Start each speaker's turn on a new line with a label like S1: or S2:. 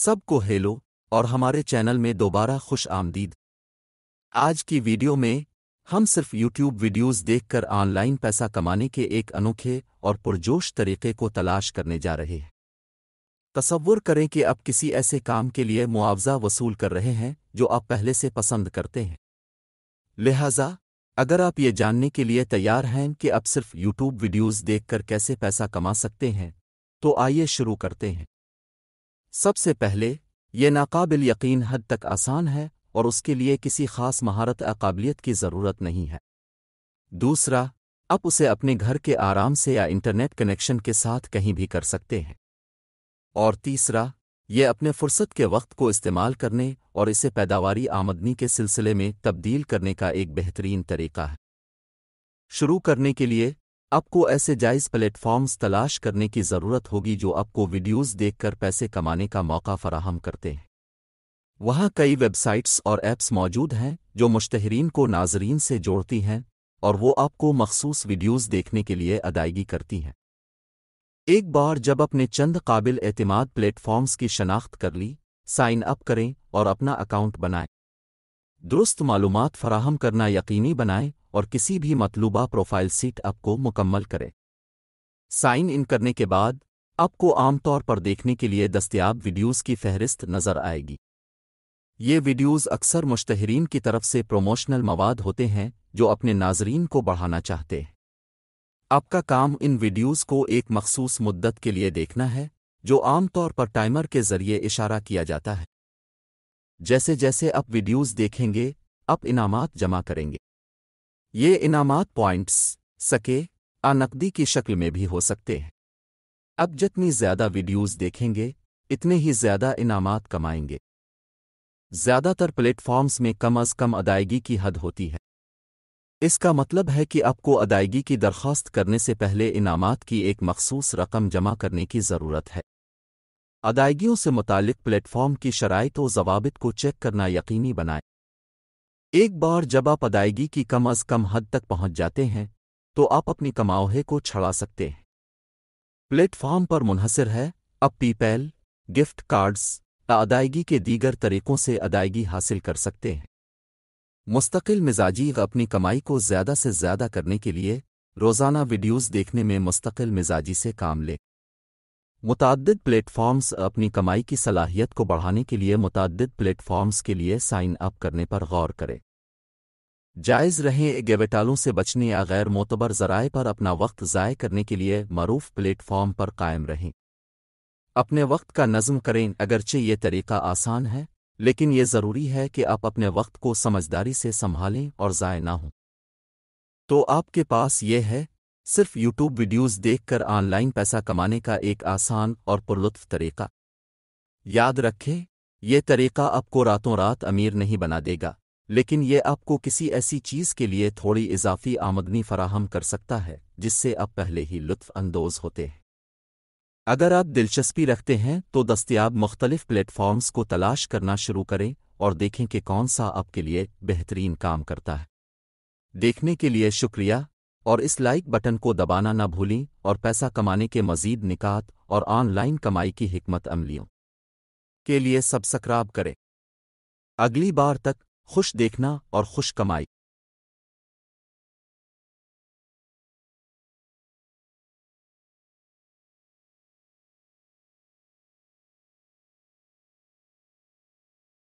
S1: सबको हेलो और हमारे चैनल में दोबारा खुश आमदीद आज की वीडियो में हम सिर्फ यूट्यूब वीडियोस देखकर ऑनलाइन पैसा कमाने के एक अनोखे और पुरजोश तरीके को तलाश करने जा रहे हैं तस्वुर करें कि आप किसी ऐसे काम के लिए मुआवजा वसूल कर रहे हैं जो आप पहले से पसंद करते हैं लिहाजा अगर आप ये जानने के लिए तैयार हैं कि आप सिर्फ यूट्यूब वीडियोस देखकर कैसे पैसा कमा सकते हैं तो आइए शुरू करते हैं सबसे पहले ये नाकाबिल यकीन हद तक आसान है और उसके लिए किसी खास महारत अकाबिलियत की ज़रूरत नहीं है दूसरा आप उसे अपने घर के आराम से या इंटरनेट कनेक्शन के साथ कहीं भी कर सकते हैं और तीसरा ये अपने फुर्सत के वक्त को इस्तेमाल करने और इसे पैदावारी आमदनी के सिलसिले में तब्दील करने का एक बेहतरीन तरीका है शुरू करने के लिए आपको ऐसे जायज़ प्लेटफॉर्म्स तलाश करने की ज़रूरत होगी जो आपको वीडियोस देखकर पैसे कमाने का मौका फराहम करते हैं वहाँ कई वेबसाइट्स और ऐप्स मौजूद हैं जो मुश्तहरीन को नाजरीन से जोड़ती हैं और वो आपको मखसूस वीडियोस देखने के लिए अदायगी करती हैं एक बार जब अपने चंद काबिल एतमाद प्लेटफॉर्म्स की शनाख्त कर ली साइन अप करें और अपना अकाउंट बनाएं दुरुस्त मालूम फराहम करना यकीनी बनाएं और किसी भी मतलूबा प्रोफाइल सीट अप को मुकम्मल करें साइन इन करने के बाद आपको आमतौर पर देखने के लिए दस्तियाब वीडियोस की फहरिस्त नज़र आएगी ये वीडियोस अक्सर मुश्तहरीन की तरफ से प्रोमोशनल मवाद होते हैं जो अपने नाजरीन को बढ़ाना चाहते हैं आपका काम इन वीडियोस को एक मखसूस मुद्दत के लिए देखना है जो आमतौर पर टाइमर के जरिए इशारा किया जाता है जैसे जैसे आप वीडियोज़ देखेंगे आप इनामात जमा करेंगे ये इनामात पॉइंट्स सके आ नकदी की शक्ल में भी हो सकते हैं अब जितनी ज़्यादा वीडियोस देखेंगे इतने ही ज़्यादा इनामात कमाएंगे ज़्यादातर प्लेटफॉर्म्स में कम अज़ कम अदायगी की हद होती है इसका मतलब है कि आपको अदायगी की दरख्वास्त करने से पहले इनामात की एक मखसूस रकम जमा करने की ज़रूरत है अदायगियों से मुतलिक प्लेटफॉर्म की शराइ व तो जवाबित को चेक करना यकीनी बनाए एक बार जब आप अदायगी की कम अज कम हद तक पहुंच जाते हैं तो आप अपनी कमाओहे को छड़ा सकते हैं प्लेटफॉर्म पर मुनहसर है अब पीपैल गिफ्ट कार्ड्स अदायगी के दीगर तरीकों से अदायगी हासिल कर सकते हैं मुस्तकिल मिजाजी अपनी कमाई को ज़्यादा से ज़्यादा करने के लिए रोज़ाना वीडियोस देखने में मुस्तकिल मिजाजी से काम लें मुतद प्लेटफॉर्म्स अपनी कमाई की सलाहियत को बढ़ाने के लिए मुतद प्लेटफॉर्म्स के लिए साइन अप करने पर गौर करें जायज़ रहें गेवेटालों से बचने या गैर मोतबर ज़राए पर अपना वक्त ज़ाय करने के लिए मरूफ प्लेटफॉर्म पर कायम रहें अपने वक्त का नज्म करें अगरचे ये तरीका आसान है लेकिन ये ज़रूरी है कि आप अपने वक्त को समझदारी से संभालें और ज़ाय ना हों तो आपके पास ये है सिर्फ यूट्यूब वीडियोस देखकर ऑनलाइन पैसा कमाने का एक आसान और पुरलुत्फ तरीका याद रखें ये तरीका आपको रातों रात अमीर नहीं बना देगा लेकिन ये आपको किसी ऐसी चीज़ के लिए थोड़ी इजाफी आमदनी फराहम कर सकता है जिससे आप पहले ही लुत्फानंदोज होते हैं अगर आप दिलचस्पी रखते हैं तो दस्तियाब मुख्तलिफ प्लेटफॉर्म्स को तलाश करना शुरू करें और देखें कि कौन सा आपके लिए बेहतरीन काम करता है देखने के लिए शुक्रिया और इस लाइक बटन को दबाना न भूलें और पैसा कमाने के मजीद निकात और ऑनलाइन कमाई की हमत अमलियों के लिए सब्सक्राइब करें अगली बार तक खुश देखना और खुश कमाई